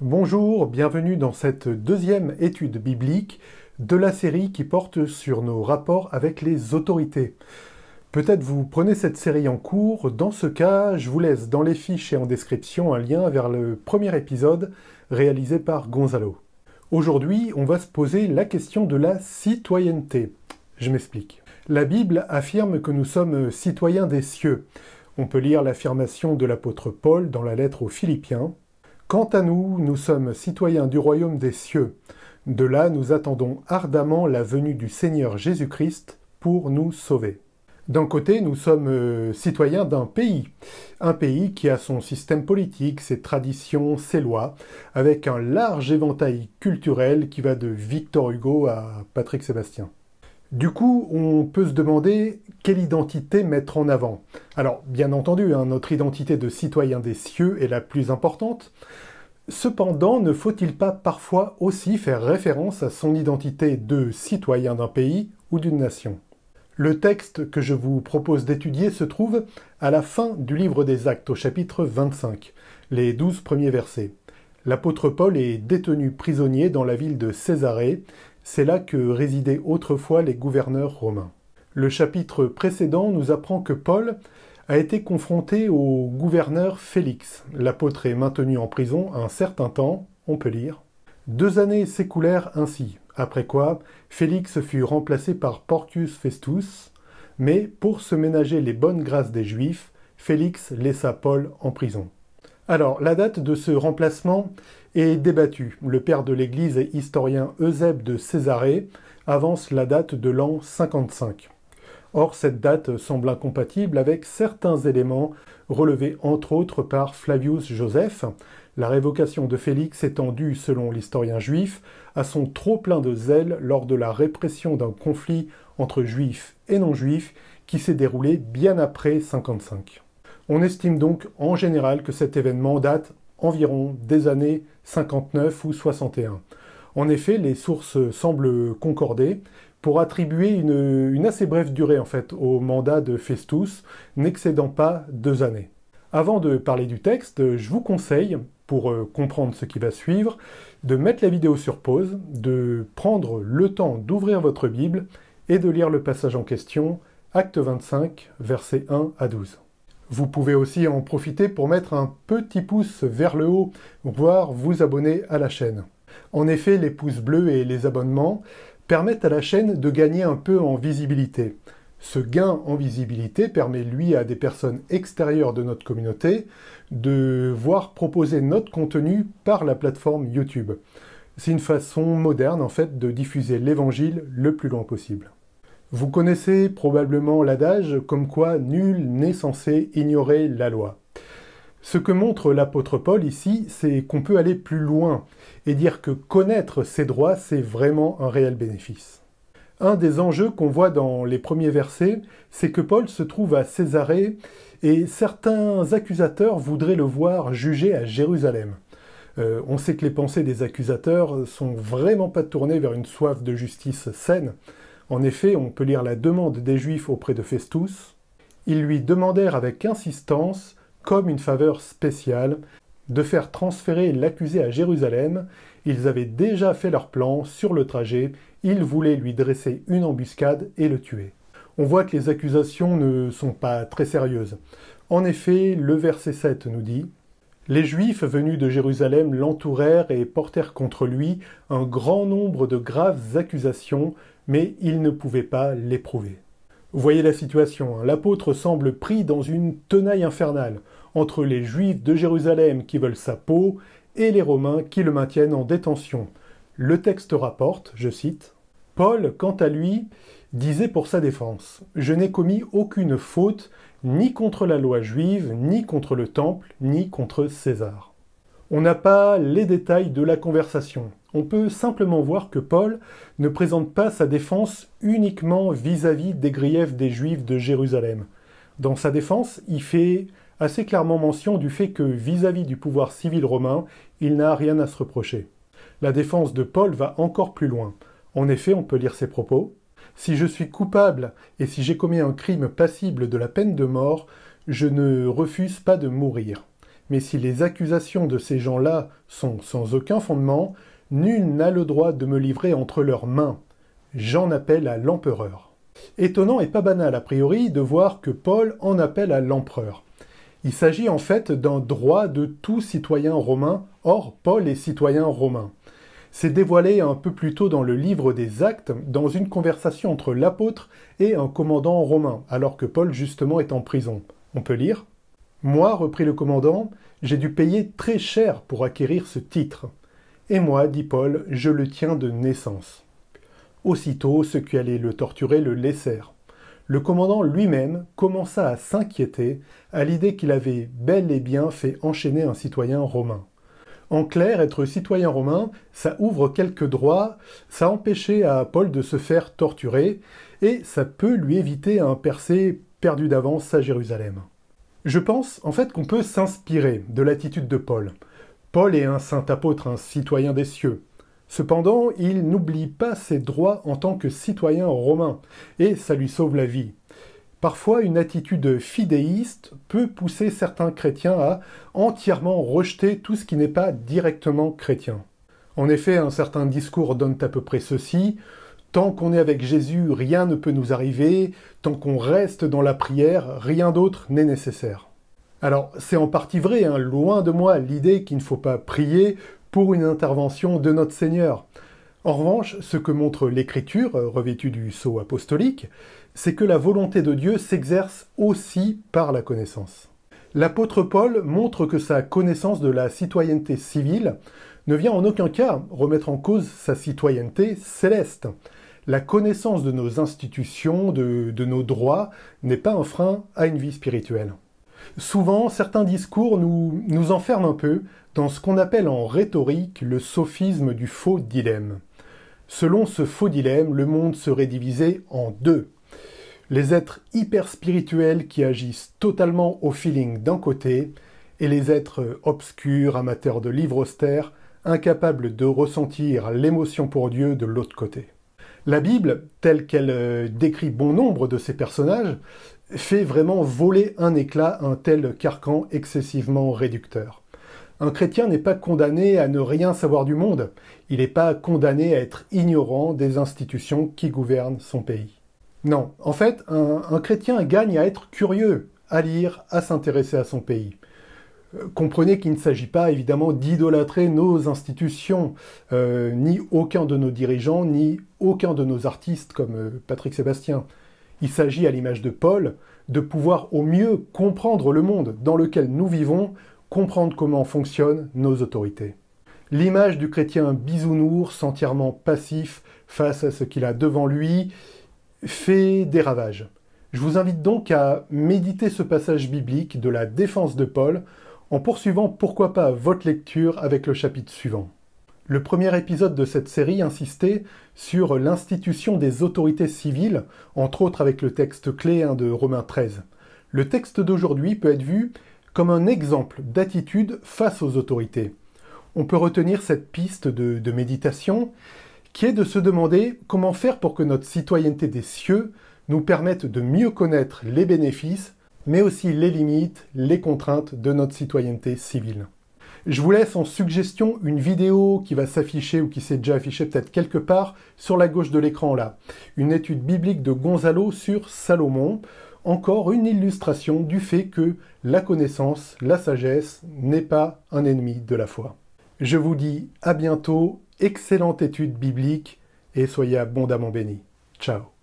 Bonjour, bienvenue dans cette deuxième étude biblique de la série qui porte sur nos rapports avec les autorités. Peut-être vous prenez cette série en cours, dans ce cas, je vous laisse dans les fiches et en description un lien vers le premier épisode réalisé par Gonzalo. Aujourd'hui, on va se poser la question de la citoyenneté. Je m'explique. La Bible affirme que nous sommes citoyens des cieux. On peut lire l'affirmation de l'apôtre Paul dans la lettre aux Philippiens. Quant à nous, nous sommes citoyens du royaume des cieux. De là, nous attendons ardemment la venue du Seigneur Jésus-Christ pour nous sauver. D'un côté, nous sommes euh, citoyens d'un pays, un pays qui a son système politique, ses traditions, ses lois, avec un large éventail culturel qui va de Victor Hugo à Patrick Sébastien. Du coup, on peut se demander quelle identité mettre en avant. Alors, bien entendu, hein, notre identité de citoyen des cieux est la plus importante. Cependant, ne faut-il pas parfois aussi faire référence à son identité de citoyen d'un pays ou d'une nation Le texte que je vous propose d'étudier se trouve à la fin du livre des Actes au chapitre 25, les douze premiers versets. L'apôtre Paul est détenu prisonnier dans la ville de Césarée c'est là que résidaient autrefois les gouverneurs romains. Le chapitre précédent nous apprend que Paul a été confronté au gouverneur Félix. L'apôtre est maintenu en prison un certain temps, on peut lire. Deux années s'écoulèrent ainsi, après quoi Félix fut remplacé par Porcius Festus, mais pour se ménager les bonnes grâces des Juifs, Félix laissa Paul en prison. Alors, la date de ce remplacement débattu. Le père de l'Église et historien Eusèbe de Césarée avance la date de l'an 55. Or, cette date semble incompatible avec certains éléments relevés entre autres par Flavius Joseph, la révocation de Félix étant due, selon l'historien juif, à son trop-plein de zèle lors de la répression d'un conflit entre juifs et non-juifs qui s'est déroulé bien après 55. On estime donc en général que cet événement date environ des années 59 ou 61. En effet, les sources semblent concorder pour attribuer une, assez brève durée en fait au mandat de Festus, n'excédant pas deux années. Avant de parler du texte, je vous conseille, pour euh, comprendre ce qui va suivre, de mettre la vidéo sur pause, de prendre le temps d'ouvrir votre Bible et de lire le passage en question, acte 25, versets 1 à 12. Vous pouvez aussi en profiter pour mettre un petit pouce vers le haut, voire vous abonner à la chaîne. En effet, les pouces bleus et les abonnements permettent à la chaîne de gagner un peu en visibilité. Ce gain en visibilité permet lui à des personnes extérieures de notre communauté de voir proposer notre contenu par la plateforme YouTube. C'est une façon moderne en fait de diffuser l'évangile le plus loin possible. Vous connaissez probablement l'adage comme quoi nul n'est censé ignorer la loi. Ce que montre l'apôtre Paul ici, c'est qu'on peut aller plus loin et dire que connaître ses droits, c'est vraiment un réel bénéfice. Un des enjeux qu'on voit dans les premiers versets, c'est que Paul se trouve à Césarée et certains accusateurs voudraient le voir jugé à Jérusalem. Euh, on sait que les pensées des accusateurs sont vraiment pas tournées vers une soif de justice saine, en effet, on peut lire la demande des Juifs auprès de Festus. Ils lui demandèrent avec insistance, comme une faveur spéciale, de faire transférer l'accusé à Jérusalem. Ils avaient déjà fait leur plan sur le trajet, ils voulaient lui dresser une embuscade et le tuer. On voit que les accusations ne sont pas très sérieuses. En effet, le verset 7 nous dit les Juifs venus de Jérusalem l'entourèrent et portèrent contre lui un grand nombre de graves accusations, mais ils ne pouvaient pas l'éprouver. voyez la situation, hein. l'apôtre semble pris dans une tenaille infernale entre les Juifs de Jérusalem qui veulent sa peau et les Romains qui le maintiennent en détention. Le texte rapporte, je cite, Paul, quant à lui, disait pour sa défense Je n'ai commis aucune faute ni contre la loi juive, ni contre le temple, ni contre César. On n'a pas les détails de la conversation. On peut simplement voir que Paul ne présente pas sa défense uniquement vis-à-vis des griefs des Juifs de Jérusalem. Dans sa défense, il fait assez clairement mention du fait que vis à -vis du pouvoir civil romain, il n'a rien à se reprocher. La défense de Paul va encore plus loin. En effet, on peut lire ses propos. Si je suis coupable et si j'ai commis un crime passible de la peine de mort, je ne refuse pas de mourir. Mais si les accusations de ces gens-là sont sans aucun fondement, nul n'a le droit de me livrer entre leurs mains. J'en appelle à l'empereur. Étonnant et pas banal a priori de voir que Paul en appelle à l'empereur. Il s'agit en fait d'un droit de tout citoyen romain, or Paul est citoyen romain. C'est dévoilé un peu plus tôt dans le livre des Actes, dans une conversation entre l'apôtre et un commandant romain, alors que Paul justement est en prison. On peut lire Moi, reprit le commandant, j'ai dû payer très cher pour acquérir ce titre. Et moi, dit Paul, je le tiens de naissance. Aussitôt, ceux qui allaient le torturer le laissèrent le commandant lui-même commença à s'inquiéter à l'idée qu'il avait bel et bien fait enchaîner un citoyen romain. En clair, être citoyen romain, ça ouvre quelques droits, ça empêchait à Paul de se faire torturer, et ça peut lui éviter un percé perdu d'avance à Jérusalem. Je pense en fait qu'on peut s'inspirer de l'attitude de Paul. Paul est un saint apôtre, un citoyen des cieux. Cependant, il n'oublie pas ses droits en tant que citoyen romain, et ça lui sauve la vie. Parfois, une attitude fidéiste peut pousser certains chrétiens à entièrement rejeter tout ce qui n'est pas directement chrétien. En effet, un certain discours donne à peu près ceci Tant qu'on est avec Jésus, rien ne peut nous arriver, tant qu'on reste dans la prière, rien d'autre n'est nécessaire. Alors, c'est en partie vrai, hein. loin de moi l'idée qu'il ne faut pas prier pour une intervention de notre Seigneur. En revanche, ce que montre l'Écriture, euh, revêtue du sceau apostolique, c'est que la volonté de Dieu s'exerce aussi par la connaissance. L'apôtre Paul montre que sa connaissance de la citoyenneté civile ne vient en aucun cas remettre en cause sa citoyenneté céleste. La connaissance de nos institutions, de, nos droits, n'est pas un frein à une vie spirituelle. Souvent, certains discours nous, nous enferment un peu dans ce qu'on appelle en rhétorique le sophisme du faux dilemme. Selon ce faux dilemme, le monde serait divisé en deux. Les êtres hyper spirituels qui agissent totalement au feeling d'un côté, et les êtres obscurs, amateurs de livres austères, incapables de ressentir l'émotion pour Dieu de l'autre côté. La Bible, telle qu'elle euh, décrit bon nombre de ces personnages, fait vraiment voler un éclat un tel carcan excessivement réducteur. Un chrétien n'est pas condamné à ne rien savoir du monde, il n'est pas condamné à être ignorant des institutions qui gouvernent son pays. Non, en fait, un, chrétien gagne à être curieux, à lire, à s'intéresser à son pays. Euh, comprenez qu'il ne s'agit pas évidemment d'idolâtrer nos institutions, euh, ni aucun de nos dirigeants, ni aucun de nos artistes comme euh, Patrick Sébastien. Il s'agit, à l'image de Paul, de pouvoir au mieux comprendre le monde dans lequel nous vivons comprendre comment fonctionnent nos autorités. L'image du chrétien bisounours, entièrement passif face à ce qu'il a devant lui, fait des ravages. Je vous invite donc à méditer ce passage biblique de la défense de Paul en poursuivant pourquoi pas votre lecture avec le chapitre suivant. Le premier épisode de cette série insistait sur l'institution des autorités civiles, entre autres avec le texte clé hein, de Romains 13. Le texte d'aujourd'hui peut être vu comme un exemple d'attitude face aux autorités. On peut retenir cette piste de, méditation qui est de se demander comment faire pour que notre citoyenneté des cieux nous permette de mieux connaître les bénéfices, mais aussi les limites, les contraintes de notre citoyenneté civile. Je vous laisse en suggestion une vidéo qui va s'afficher ou qui s'est déjà affichée peut-être quelque part sur la gauche de l'écran là. Une étude biblique de Gonzalo sur Salomon encore une illustration du fait que la connaissance, la sagesse n'est pas un ennemi de la foi. Je vous dis à bientôt, excellente étude biblique et soyez abondamment bénis. Ciao